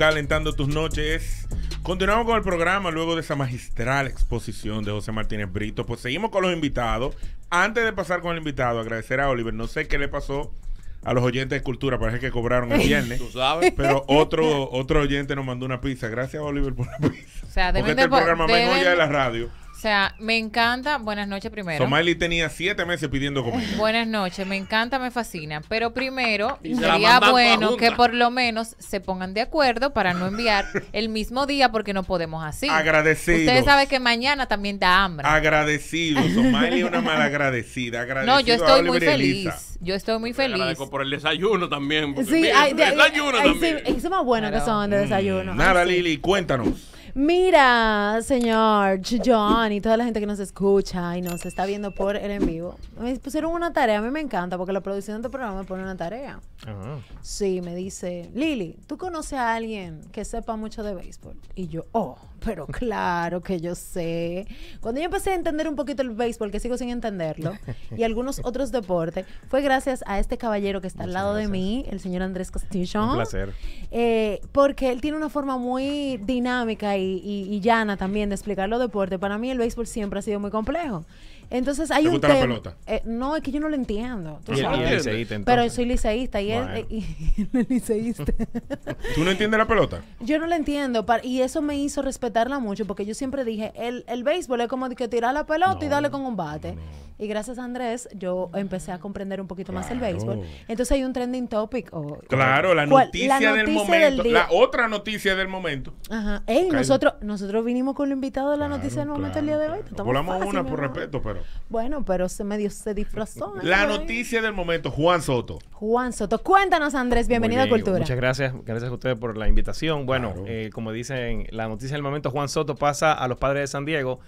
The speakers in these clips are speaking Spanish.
calentando tus noches. Continuamos con el programa luego de esa magistral exposición de José Martínez Brito. Pues seguimos con los invitados. Antes de pasar con el invitado, agradecer a Oliver. No sé qué le pasó a los oyentes de Cultura, parece que cobraron el viernes. Tú sabes. Pero otro, otro oyente nos mandó una pizza. Gracias, Oliver, por la pizza. O sea, este el programa deben, ya de la radio. O sea, me encanta. Buenas noches primero. Somali tenía siete meses pidiendo comida. Buenas noches, me encanta, me fascina. Pero primero, sería bueno que por lo menos se pongan de acuerdo para no enviar el mismo día porque no podemos así. Agradecido. Ustedes saben que mañana también da hambre. Agradecido. Somali es una mala agradecida. no, yo estoy muy feliz. Yo estoy muy feliz. por el desayuno también. Sí, hay... desayuno también. Es más bueno que son de desayuno. Nada, Lili, cuéntanos. Mira, señor John y toda la gente que nos escucha y nos está viendo por el en vivo, me pusieron una tarea. A mí me encanta porque la producción de este programa me pone una tarea. Sí, me dice, Lili, ¿tú conoces a alguien que sepa mucho de béisbol? Y yo, oh pero claro que yo sé. Cuando yo empecé a entender un poquito el béisbol, que sigo sin entenderlo, y algunos otros deportes, fue gracias a este caballero que está al lado de mí, el señor Andrés Castillo. Un placer. Eh, porque él tiene una forma muy dinámica y llana también de explicar los deportes. Para mí el béisbol siempre ha sido muy complejo. Entonces hay ¿Te un gusta pelota? Eh, no, es que yo no lo entiendo. Pero soy liceísta y él, liceísta. ¿Tú no entiendes la pelota? Yo no la entiendo y eso me hizo respetarla mucho porque yo siempre dije, el, el béisbol es como que tirar la pelota y darle con un bate. Y gracias a Andrés yo empecé a comprender un poquito más el béisbol. Entonces hay un trending topic. claro, la noticia, del momento. la otra noticia del momento. Ajá. Ey, nosotros, nosotros vinimos con lo invitado de la noticia del momento el día de hoy. Volamos una por respeto, pero... Bueno, pero se medio se disfrazó. ¿eh? La noticia del momento, Juan Soto. Juan Soto. Cuéntanos, Andrés, bienvenido a Cultura. Muchas gracias, gracias a ustedes por la invitación. Bueno, eh, como dicen, la noticia del momento, Juan Soto pasa a los padres de San Diego.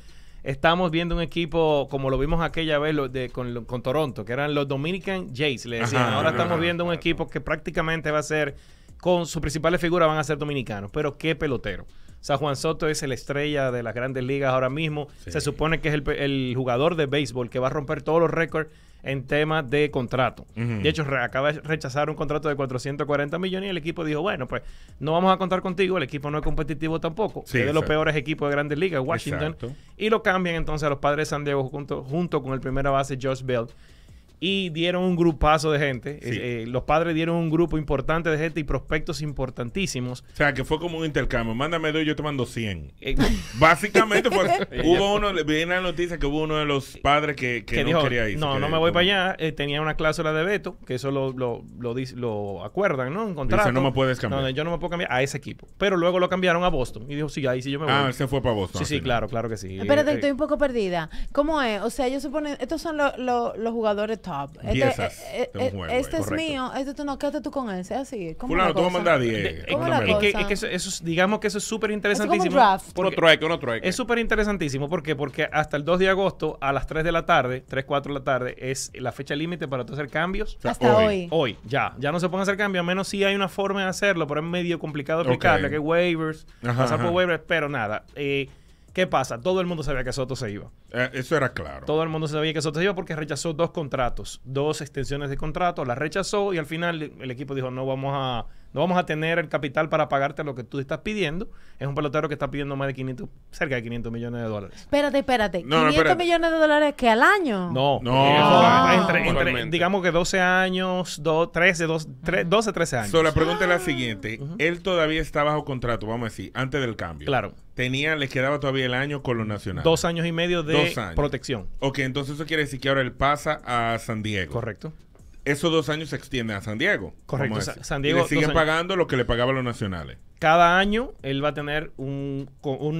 Estamos viendo un equipo como lo vimos aquella vez con, Toronto, que eran los Dominican Jays, le decían. Ahora estamos viendo un equipo que prácticamente va a ser, con sus principales figuras van a ser dominicanos, pero qué pelotero. San Juan Soto es la estrella de las grandes ligas ahora mismo. Se supone que es el, jugador de béisbol que va a romper todos los récords en tema de contrato. De hecho, acaba de rechazar un contrato de 440 millones y el equipo dijo, bueno, pues no vamos a contar contigo, el equipo no es competitivo tampoco. es de los peores equipos de grandes ligas, Washington. Y lo cambian entonces a los padres de San Diego junto, junto con el primera base, George Bell y dieron un grupazo de gente. Eh, los padres dieron un grupo importante de gente y prospectos importantísimos. O sea, que fue como un intercambio. Mándame dos, y yo te mando 100. Eh, Básicamente hubo uno, viene la noticia que hubo uno de los padres que, no quería ir. No, no me voy para allá. Eh, tenía una cláusula de veto, que eso lo, lo, lo, acuerdan, ¿no? En contrato. Dice, no me puedes cambiar. No, yo no me puedo cambiar a ese equipo. Pero luego lo cambiaron a Boston. Y dijo, sí, ahí sí yo me ah, voy. Ah, él se fue para Boston. Sí, sí, claro, claro que sí. Espérate, estoy un poco perdida. ¿Cómo es? O sea, yo suponen, estos son los, los, jugadores este, eh, eh, eh, este, es mío, este tú no, quédate tú con ese, así. ¿Cómo Fulano, tú vas a mandar 10. Es eso, digamos que eso es súper interesantísimo. otro otro otro Es súper interesantísimo, ¿por Porque hasta el 2 de agosto, a las 3 de la tarde, 3, 4 de la tarde, es la fecha límite para hacer cambios. hasta hoy. hoy. ya. Ya no se pueden hacer cambios, a menos si hay una forma de hacerlo, pero es medio complicado explicarle que waivers, pasar por waivers, pero nada. Eh, ¿Qué pasa? Todo el mundo sabía que Soto se iba. Eh, eso era claro. Todo el mundo sabía que Soto se iba porque rechazó dos contratos, dos extensiones de contrato, las rechazó y al final el equipo dijo no vamos a no vamos a tener el capital para pagarte lo que tú estás pidiendo. Es un pelotero que está pidiendo más de 500, cerca de 500 millones de dólares. Espérate, espérate. 500 millones de dólares que al año. No, no. entre, digamos que 12 años, 13, 12, 13, años. So, la pregunta es la siguiente. Él todavía está bajo contrato, vamos a decir, antes del cambio. Claro. Tenía, les quedaba todavía el año con los nacionales. Dos años y medio de protección. Ok, entonces eso quiere decir que ahora él pasa a San Diego. Correcto esos dos años se extienden a San Diego. Correcto. San Diego. Y siguen pagando lo que le pagaban los nacionales. Cada año él va a tener un,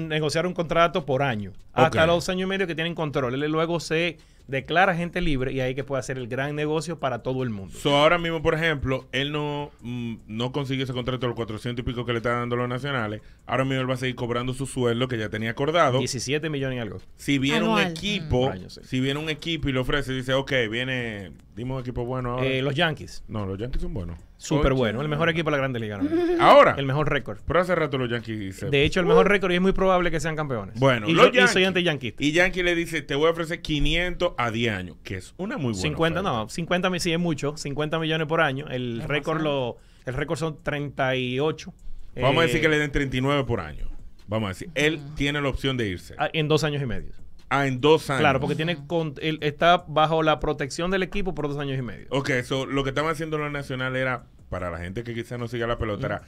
negociar un contrato por año. Hasta los años y medio que tienen control. Él luego se declara gente libre y ahí que puede hacer el gran negocio para todo el mundo. ahora mismo, por ejemplo, él no, mm, no consigue ese contrato de los 400 y pico que le están dando los nacionales. Ahora mismo él va a seguir cobrando su sueldo que ya tenía acordado. 17 millones y algo. Si viene un equipo, mm. si viene un equipo y le ofrece, dice, ok, viene, dimos equipo bueno ahora. Eh, los Yankees. No, los Yankees son buenos. Súper bueno. El mejor equipo de la Grande Liga. Ahora. El mejor récord. Pero hace rato los Yankees De hecho, el mejor récord y es muy probable que sean campeones. Bueno, y, los Yankees, y soy Y Yankee le dice, te voy a ofrecer 500 a 10 años, que es una muy buena 50, no. 50 sí es mucho. 50 millones por año. El récord lo... El récord son 38. Vamos a decir eh, que le den 39 por año. Vamos a decir. Él tiene la opción de irse. Ah, en dos años y medio. Ah, en dos años. Claro, porque tiene con, él está bajo la protección del equipo por dos años y medio. Ok, eso, lo que estaban haciendo los Nacional era para la gente que quizás no siga la pelota, era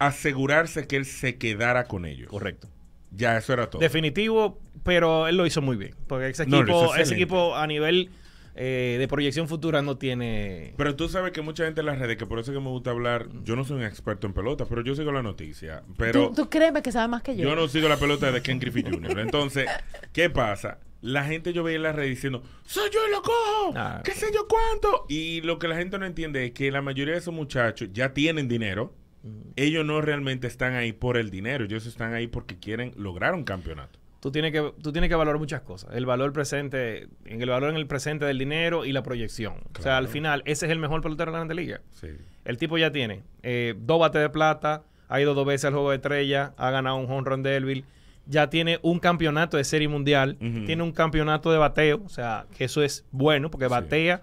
asegurarse que él se quedara con ellos. Correcto. Ya, eso era todo. Definitivo, pero él lo hizo muy bien. Porque ese equipo, a nivel eh, de proyección futura no tiene. Pero tú sabes que mucha gente en las redes, que por eso que me gusta hablar. Yo no soy un experto en pelotas, pero yo sigo la noticia. Pero ¿Tú, tú créeme que sabes más que yo. Yo no sigo la pelota de Ken Griffith Jr. Entonces, ¿qué pasa? la gente yo veía en la red diciendo, soy yo el loco, ah, qué sé yo cuánto. Y lo que la gente no entiende es que la mayoría de esos muchachos ya tienen dinero. Mm. Ellos no realmente están ahí por el dinero, ellos están ahí porque quieren lograr un campeonato. Tú tienes que, tú tienes que valorar muchas cosas. El valor presente, en el valor en el presente del dinero y la proyección. O sea, al final, ese es el mejor pelotero de la Grande Liga. Sí. El tipo ya tiene eh, dos bates de plata, ha ido dos veces al juego de estrella, ha ganado un home run de ya tiene un campeonato de serie mundial, tiene un campeonato de bateo, o sea, que eso es bueno porque batea.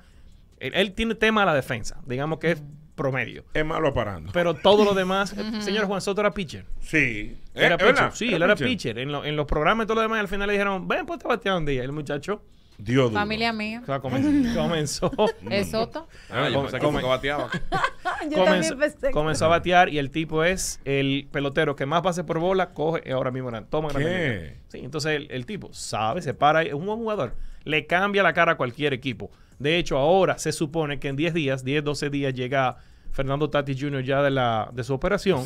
Él, tiene tema a la defensa, digamos que es promedio. Es malo parando. Pero todo lo demás, el señor Juan Soto era pitcher. Sí. Era eh, pitcher. sí, él era pitcher. En, los programas y todo lo demás, al final le dijeron, ven, pues te batear un día. El muchacho Dios. Familia mía. comenzó. ¿Es Soto? bateaba. comenzó, a batear y el tipo es el pelotero que más pase por bola, coge ahora mismo toma Sí, entonces el, tipo sabe, se para, es un buen jugador, le cambia la cara a cualquier equipo. De hecho, ahora se supone que en 10 días, 10, 12 días llega Fernando Tati Jr. ya de la de su operación.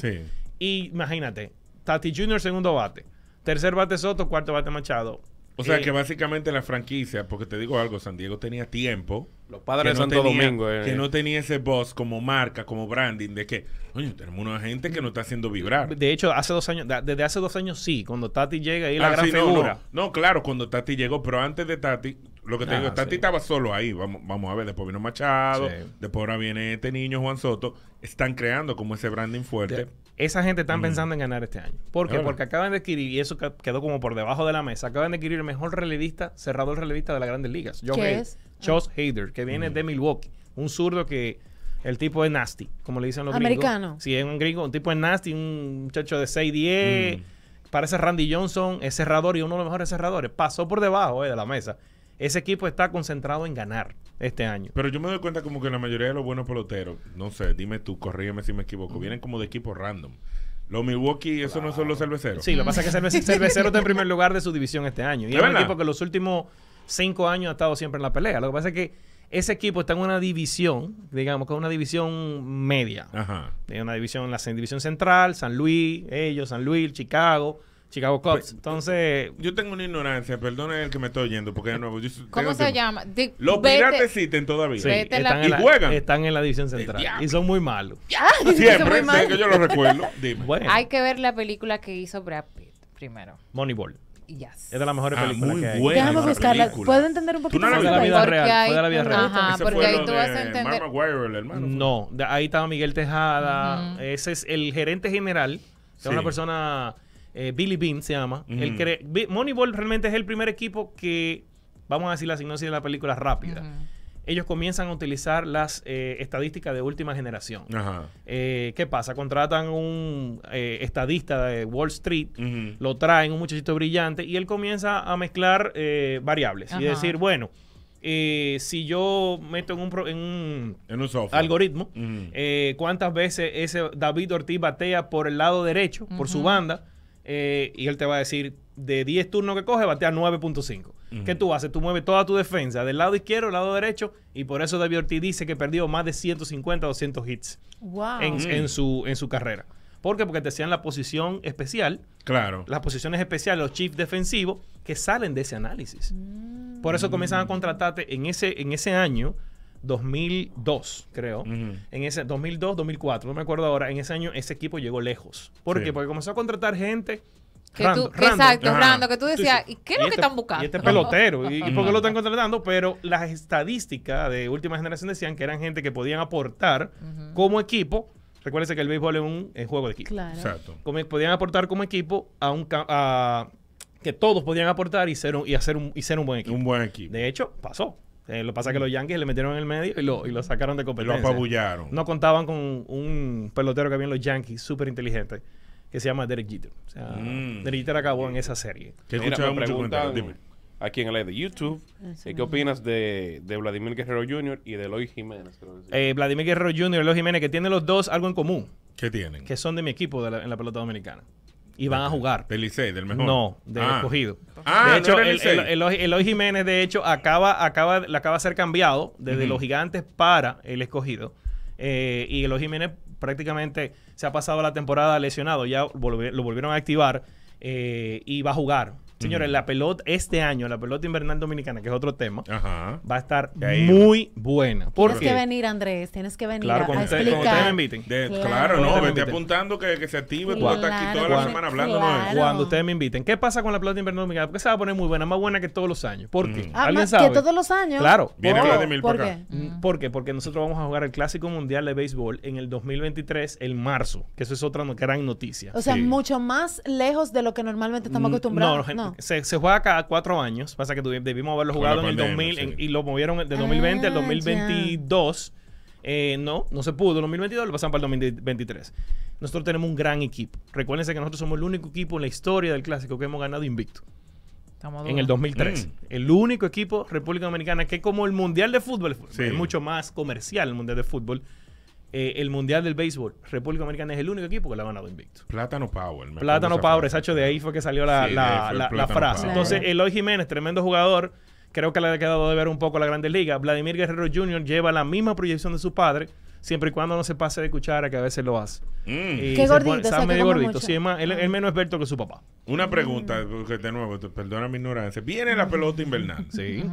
Y imagínate, Tati Jr. segundo bate, tercer bate Soto, cuarto bate Machado, o sea eh, que básicamente la franquicia, porque te digo algo, San Diego tenía tiempo. Los padres de Santo Domingo. Eh. Que no tenía ese boss como marca, como branding, de que, coño, tenemos una gente que nos está haciendo vibrar. De hecho, hace dos años, desde hace dos años sí, cuando Tati llega y la ah, gran no, figura. No, claro, cuando Tati llegó, pero antes de Tati, lo que te ah, digo, Tati estaba solo ahí. Vamos, vamos a ver, después vino Machado, después ahora viene este niño Juan Soto. Están creando como ese branding fuerte, esa gente está pensando en ganar este año. ¿Por qué? Porque acaban de adquirir, y eso quedó como por debajo de la mesa, acaban de adquirir el mejor relevista, cerrador relevista de las grandes ligas. yo es? Josh Hader, que viene de Milwaukee. Un zurdo que el tipo es nasty, como le dicen los Americano. si Sí, es un gringo, un tipo es nasty, un muchacho de 6'10". Mm. Parece Randy Johnson, es cerrador y uno de los mejores cerradores. Pasó por debajo eh, de la mesa ese equipo está concentrado en ganar este año. Pero yo me doy cuenta como que la mayoría de los buenos peloteros, no sé, dime tú, corrígeme si me equivoco, vienen como de equipos random. Los Milwaukee, eso no son los cerveceros. Sí, lo que pasa es que cerve Cerveceros está en primer lugar de su división este año. Y es un equipo que los últimos cinco años ha estado siempre en la pelea. Lo que pasa es que ese equipo está en una división, digamos que es una división media. Ajá. una división, la división central, San Luis, ellos, San Luis, Chicago. Chicago pues, Cubs. Entonces. Yo tengo una ignorancia, perdone el que me estoy oyendo, porque de nuevo. ¿Cómo se llama? los piratas existen todavía. están, en la, están en la división central. Y son muy malos. Ah, Siempre, muy que yo lo recuerdo. Dime. Hay que ver la película que hizo Brad Pitt primero. Moneyball. Yes. Es de las mejores ah, películas que hay. Déjame buscarla. ¿Puedo entender un poquito no de la vida real. de la vida real. porque ahí tú vas a entender. hermano, no, ahí estaba Miguel Tejada. Ese es el gerente general. es una persona eh, Billy Bean se llama. El Moneyball realmente es el primer equipo que, vamos a decir la sinopsis de la película rápida. Ellos comienzan a utilizar las eh, estadísticas de última generación. Eh, ¿Qué pasa? Contratan un estadista de Wall Street, lo traen, un muchachito brillante, y él comienza a mezclar variables y decir, bueno, si yo meto en un, en un, algoritmo, cuántas veces ese David Ortiz batea por el lado derecho, por su banda, eh, y él te va a decir, de 10 turnos que coge, batea 9.5. ¿Qué tú haces? Tú mueves toda tu defensa del lado izquierdo al lado derecho y por eso David Ortiz dice que perdió más de 150, 200 hits en, mm. su, en su carrera. ¿Por qué? Porque te hacían la posición especial. Claro. Las posiciones especiales, los chips defensivos, que salen de ese análisis. Mm. Por eso comienzan a contratarte en ese, en ese año 2002, creo. En ese 2002, 2004, no me acuerdo ahora. En ese año ese equipo llegó lejos. ¿Por qué? Porque comenzó a contratar gente exacto, que tú decías, ¿y qué es lo que este están buscando? Y este pelotero, ¿y, por qué lo están contratando? Pero las estadísticas de última generación decían que eran gente que podían aportar como equipo. Recuérdense que el béisbol es un juego de equipo. Exacto. podían aportar como equipo a un que todos podían aportar y ser y hacer y ser un buen equipo. Un buen equipo. De hecho, pasó. Eh, lo pasa que los Yankees le metieron en el medio y lo, sacaron de competencia. Lo apabullaron. No contaban con un pelotero que habían los Yankees, súper inteligente, que se llama Derek Jeter. Mm. Derek Jeter acabó en esa serie. Que Dime. Aquí en la de YouTube, ah, eh, ¿qué opinas de, Vladimir Guerrero Jr. y de Eloy Jiménez? Eh, Vladimir Guerrero Jr. y Eloy Jiménez, que tienen los dos algo en común. ¿Qué tienen? Que son de mi equipo en la pelota dominicana y van a jugar. Del del mejor. No, del ah. escogido. Ah, de hecho, el, el, Eloy Jiménez, de hecho, acaba, acaba, acaba de ser cambiado desde los gigantes para el escogido. Eh, y Eloy Jiménez prácticamente se ha pasado la temporada lesionado, ya lo volvieron a activar eh, y va a jugar. Señores, la pelota, este año, la pelota invernal dominicana, que es otro tema, Ajá. va a estar muy buena. ¿Por tienes que venir, Andrés, tienes que venir claro, cuando ustedes Me inviten. claro, no, me vete apuntando que, se active, tú estás aquí toda la semana hablando. No Cuando ustedes me inviten. ¿Qué pasa con la pelota invernal dominicana? Porque se va a poner muy buena, más buena que todos los años. ¿Por qué? Ah, ¿Alguien sabe? que todos los años. Claro. Viene Vladimir por, acá. Qué? Mm. ¿Por qué? Porque nosotros vamos a jugar el Clásico Mundial de Béisbol en el 2023, en marzo, que eso es otra gran noticia. O sea, mucho más lejos de lo que normalmente estamos mm, acostumbrados. No, no, se, juega cada cuatro años. Pasa que debimos haberlo jugado en el 2000 y lo movieron de 2020 ah, al 2022. Eh, no, no se pudo. En 2022 lo pasaron para el 2023. Nosotros tenemos un gran equipo. Recuérdense que nosotros somos el único equipo en la historia del clásico que hemos ganado invicto. en el 2003. Mm. El único equipo República Dominicana que como el Mundial de Fútbol, es mucho más comercial el Mundial de Fútbol, eh, el Mundial del Béisbol, República Americana es el único equipo que la ha ganado invicto. Plátano Power. Plátano Power, exacto, de ahí fue que salió la, frase. Entonces, Eloy Jiménez, tremendo jugador, creo que le ha quedado de ver un poco la grande liga Vladimir Guerrero Jr. lleva la misma proyección de su padre, siempre y cuando no se pase de a que a veces lo hace. Mm. Qué gordito. Pone, medio gordito. es ah. él, menos experto que su papá. Una mm. pregunta, porque de nuevo, perdona mi ignorancia. Viene la pelota invernal. Sí.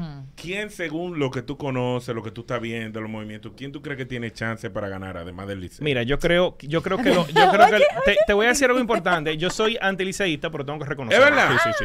¿Quién, según lo que tú conoces, lo que tú estás viendo, los movimientos, quién tú crees que tiene chance para ganar, además del liceo? Mira, yo creo, yo creo que lo, yo creo que te, voy a decir algo importante. Yo soy antiliceísta, pero tengo que reconocerlo. Es verdad. Sí, sí, sí.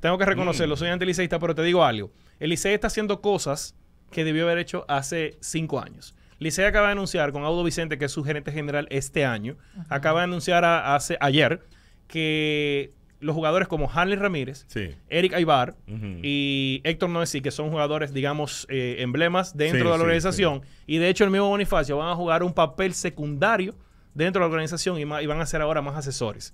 Tengo que reconocerlo. Mm. Soy antiliceísta, pero te digo algo. El liceo está haciendo cosas que debió haber hecho hace cinco años. Licey acaba de anunciar con Audo Vicente, que es su gerente general este año, acaba de anunciar hace, ayer que los jugadores como Hanley Ramírez, Eric Aybar y Héctor Noesí, que son jugadores, digamos, eh, emblemas dentro de la organización, y de hecho el mismo Bonifacio van a jugar un papel secundario dentro de la organización y, van a ser ahora más asesores.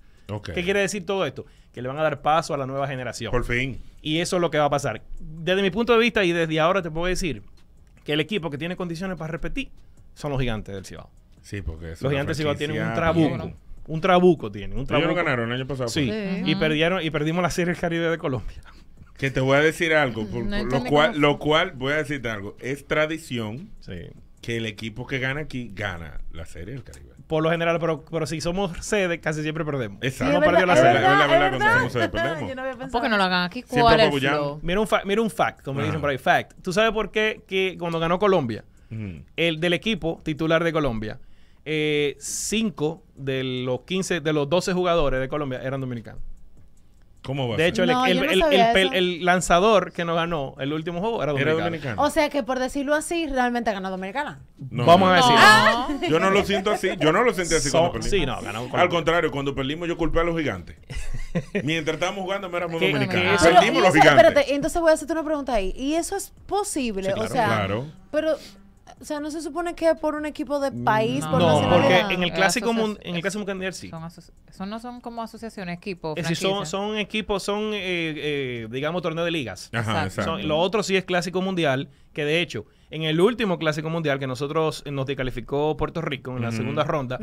¿Qué quiere decir todo esto? Que le van a dar paso a la nueva generación. Por fin. Y eso es lo que va a pasar. Desde mi punto de vista y desde ahora te puedo decir, que el equipo que tiene condiciones para repetir son los gigantes del Cibao. Sí, porque los gigantes del Cibao tienen un trabuco. Un trabuco tienen. Un trabuco. ganaron el año pasado. Sí. Pues. Y, perdieron, y perdimos la Serie del Caribe de Colombia. Que te voy a decir algo, lo, cual, lo cual voy a decirte algo. Es tradición que el equipo que gana aquí gana la Serie del Caribe por lo general, pero, pero si somos sede, casi siempre perdemos. Exacto. No perdió la sede. no ¿Por qué no lo hagan aquí? ¿Cuál es mira, un mira un fact, como dicen por ahí, fact. ¿Tú sabes por qué que cuando ganó Colombia, mm. el del equipo titular de Colombia, eh, cinco de los 15, de los 12 jugadores de Colombia eran dominicanos? ¿Cómo va de hecho, el, lanzador que nos ganó el último juego era dominicano. O sea que por decirlo así, realmente ganó Dominicana. Vamos a decirlo. Ah. Yo no lo siento así. Yo no lo sentí así so, cuando Sí, no, Al contrario, cuando perdimos, yo culpé a los gigantes. Mientras estábamos jugando, éramos dominicanos. Perdimos los gigantes. Espérate, entonces voy a hacerte una pregunta ahí. ¿Y eso es posible? claro, o sea, claro. Pero o sea, no se supone que por un equipo de país. por por no porque en el ah, clásico en el clásico mundial eh, sí. Son, no son como asociaciones, equipos. son, son equipos, son, eh, eh, digamos, torneo de ligas. Ajá, exacto. lo otro sí es clásico mundial, que de hecho, en el último clásico mundial que nosotros nos descalificó Puerto Rico en la segunda ronda,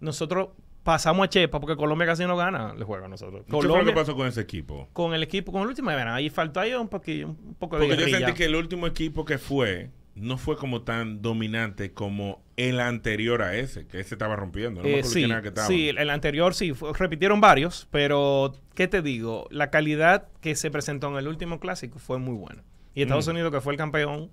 nosotros pasamos a Chepa porque Colombia casi no gana le juega a nosotros. ¿Qué pasó con ese equipo? Con el equipo, con el último, ahí faltó ahí un, un poco de Porque yo sentí que el último equipo que fue no fue como tan dominante como el anterior a ese, que ese estaba rompiendo. No eh, sí, sí, el anterior sí, repitieron varios, pero ¿qué te digo? La calidad que se presentó en el último clásico fue muy buena. Y Estados mm. Unidos, que fue el campeón,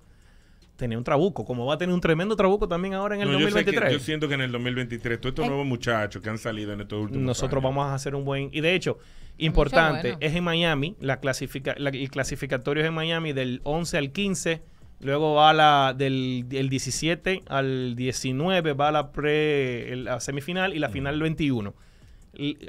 tenía un trabuco, como va a tener un tremendo trabuco también ahora en el 2023. Yo, siento que en el 2023, todos estos eh. nuevos muchachos que han salido en estos últimos Nosotros vamos a hacer un buen... Y de hecho, importante, es en Miami, la clasifica, el clasificatorio es en Miami del 11 al 15 Luego va la del 17 al 19, va la, pre, la semifinal y la final 21.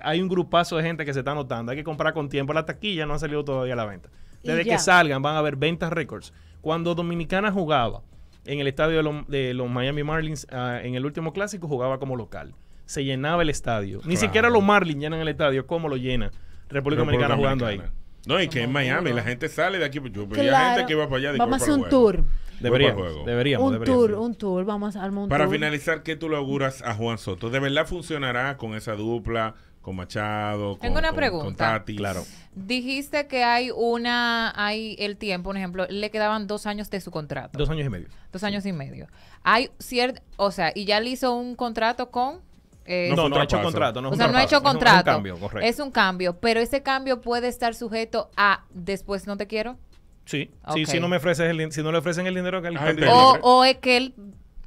hay un grupazo de gente que se está anotando. Hay que comprar con tiempo la taquilla, no ha salido todavía a la venta. Desde que salgan van a haber ventas récords. Cuando Dominicana jugaba en el estadio de, los, Miami Marlins ah, en el último clásico, jugaba como local. Se llenaba el estadio. Ni siquiera los Marlins llenan el estadio como lo llena República Dominicana jugando ahí. No, y que en Miami la gente sale de aquí. Pues, yo veía pues, gente que iba para allá. Vamos a hacer un tour. Deberíamos, deberíamos, Un tour, un tour. Vamos al armar Para finalizar, ¿qué tú le auguras a Juan Soto? ¿De verdad funcionará con esa dupla, con Machado, Tengo una pregunta. Tati? Claro. Dijiste que hay una, hay el tiempo, un ejemplo, le quedaban dos años de su contrato. Dos años y medio. Dos años y medio. Hay cierto, o sea, y ya le hizo un contrato con... Eh, no, no, ha hecho contrato. No o sea, no ha hecho contrato. Es un, cambio, correcto. Es un cambio, pero ese cambio puede estar sujeto a después no te quiero. Sí, sí, si no me ofreces el, si no le ofrecen el dinero que él o, o es que él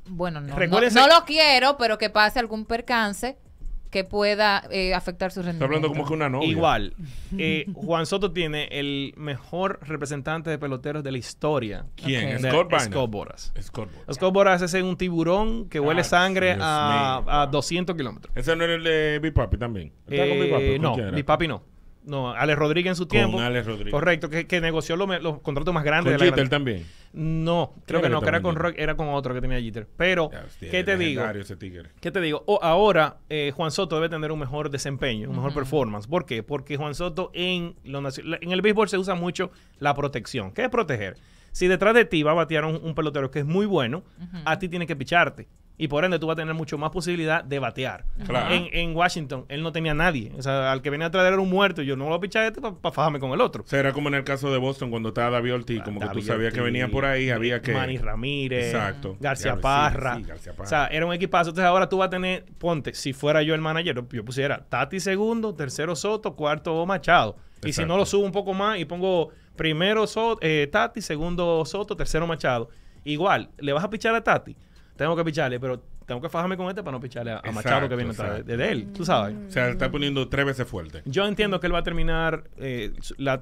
bueno, no, no, lo quiero, pero que pase algún percance que pueda eh, afectar su rendimiento. Está hablando como que una novia. Igual, eh, Juan Soto tiene el mejor representante de peloteros de la historia. ¿Quién? Okay. Scott, Scott, Boras. Scott Boras. Scott Boras es un tiburón que huele ah, sangre a, 200 kilómetros. Ese no era el de Big Papi también. Big Papi? Eh, no, Big Papi no. No, Alex Rodríguez en su tiempo. Alex Rodríguez. Correcto, que, negoció los, contratos más grandes. de la también. No, creo que no, que era con Rock, era con otro que tenía Jeter. Pero, ¿qué te digo? ¿Qué te digo? ahora eh, Juan Soto debe tener un mejor desempeño, un mejor performance. ¿Por qué? Porque Juan Soto en, en el béisbol se usa mucho la protección. ¿Qué es proteger? Si detrás de ti va a batear un, pelotero que es muy bueno, a ti tiene que picharte y por ende tú vas a tener mucho más posibilidad de batear. Claro. En, Washington, él no tenía nadie. O sea, al que venía a traer era un muerto. Y yo no lo voy a este para con el otro. O era como en el caso de Boston cuando estaba David Ortiz, ah, como que tú sabías que venía por ahí, había que. Manny Ramírez, García, Parra. O sea, era un equipazo. Entonces ahora tú vas a tener, ponte, si fuera yo el manager, yo pusiera Tati segundo, tercero Soto, cuarto Machado. Y si no lo subo un poco más y pongo primero Soto, eh, Tati, segundo Soto, tercero Machado. Igual, le vas a pichar a Tati tengo que picharle, pero tengo que fajarme con este para no picharle a, Machado que viene atrás de, él, tú sabes. Mm. O sea, está poniendo tres veces fuerte. Yo entiendo que él va a terminar, eh,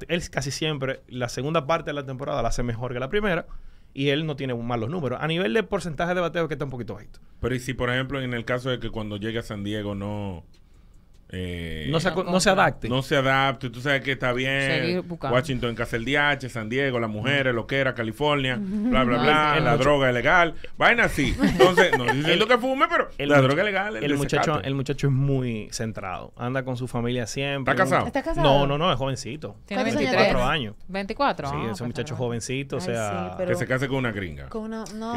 él casi siempre, la segunda parte de la temporada la hace mejor que la primera y él no tiene malos números. A nivel de porcentaje de bateo que está un poquito bajito. Pero y si, por ejemplo, en el caso de que cuando llegue a San Diego no eh, no, se, adapte. No se adapte. Tú sabes que está bien. Washington, Casel diache San Diego, las mujeres, lo que era, California, bla, bla, bla. la droga es legal. Vaina así. Entonces, no estoy diciendo que fume, pero la droga es legal. El, muchacho, el muchacho es muy centrado. Anda con su familia siempre. ¿Está casado? No, no, no, es jovencito. Tiene 24 años. 24. Sí, ah, es un pues muchacho jovencito. o sea, que se case con una gringa. Con una, no,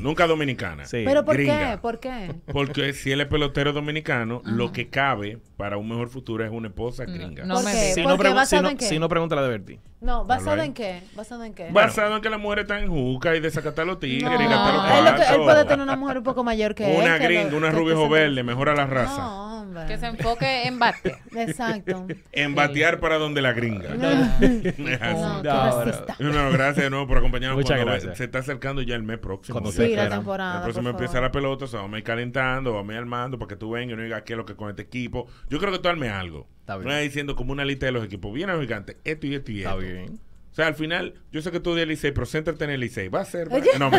Nunca dominicana. Sí. ¿Pero por qué? ¿Por qué? Porque si él es pelotero dominicano, lo que cabe para un mejor futuro es una esposa gringa. No, me si, no si, no, si, pregunta la de Bertie. No, ¿basado en qué? ¿Basado en qué? basado en que la mujer está en juca y desacatar a los tigres y gastar los Él, puede tener una mujer un poco mayor que él. Una gringa, una rubia o verde, mejora la raza. Que se enfoque en bate Exacto. en batear para donde la gringa. No, no, no, no gracias nuevo por acompañarnos. Muchas gracias. Se está acercando ya el mes próximo. sí, la temporada. El próximo empieza la pelota, o sea, vamos a ir calentando, vamos a ir armando para que tú vengas y no digas qué es lo que con este equipo. Yo creo que tú armes algo. Está bien. No diciendo como una lista de los equipos. Viene los gigantes, esto y esto y esto. Está bien. O sea, al final, yo sé que tú odias Licey, pero céntrate en el I6 Va a ser. ¿Oye? No, me,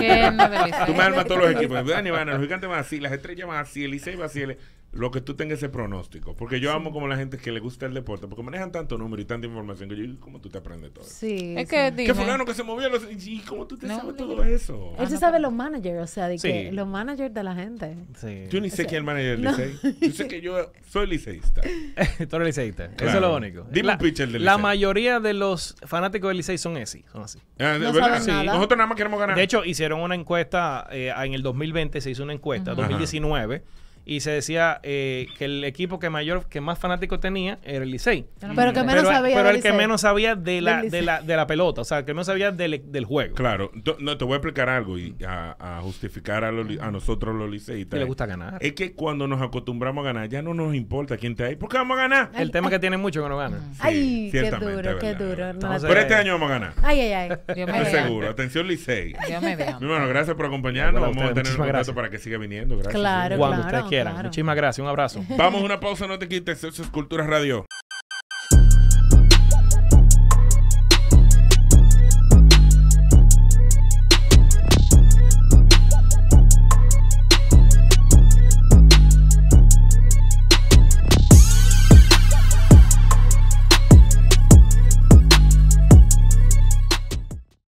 tú me armas todos los equipos. Dani los gigantes van así, las estrellas van así, el Licey va así. El lo que tú tengas ese pronóstico. Porque yo amo como la gente que le gusta el deporte, porque manejan tanto número y tanta información que yo digo, ¿cómo tú te aprendes todo? Sí. Es que, digo. que fulano que se movió, y ¿cómo tú te sabes todo eso? Él ah, se sabe los managers, o sea, de que los managers de la gente. sí Yo ni sé quién es el manager del no. Licey. Yo sé que yo soy liceísta. tú eres liceísta. Eso es lo único. Dime la, un pitcher del La mayoría de los fanáticos del Licey son así. Son así. Ah, no saben Nada. Nosotros nada más queremos ganar. De hecho, hicieron una encuesta eh, en el 2020, se hizo una encuesta, 2019 y se decía eh, que el equipo que mayor, que más fanático tenía era el Licey. Pero el que menos sabía de la, de la, pelota, o sea, el que menos sabía del, juego. Claro, no, te voy a explicar algo y a, justificar a, nosotros los liceístas. Que les eh. gusta ganar. Es que cuando nos acostumbramos a ganar, ya no nos importa quién te hay, porque vamos a ganar. el tema que tiene mucho que no gana. ay, qué duro, qué duro. pero este año vamos a ganar. Ay, ay, ay. Yo seguro. Atención, Licey. Yo me veo. bueno gracias por acompañarnos. Vamos a tener un rato para que siga viniendo. Gracias. Claro, claro. Muchísimas gracias, un abrazo. Vamos a una pausa, no te quites, eso es Cultura Radio.